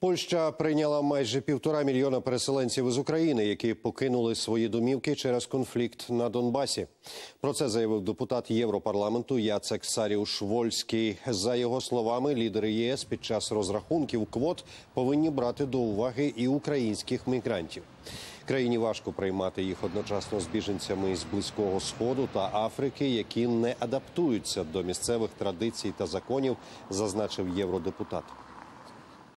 Польща прийняла майже півтора мільйона переселенців із України, які покинули свої домівки через конфлікт на Донбасі. Про це заявив депутат Європарламенту Яцек Саріуш Вольський. За його словами, лідери ЄС під час розрахунків квот повинні брати до уваги і українських мігрантів. Країні важко приймати їх одночасно з біженцями із близького сходу та Африки, які не адаптуються до місцевих традицій та законів, зазначив євродепутат.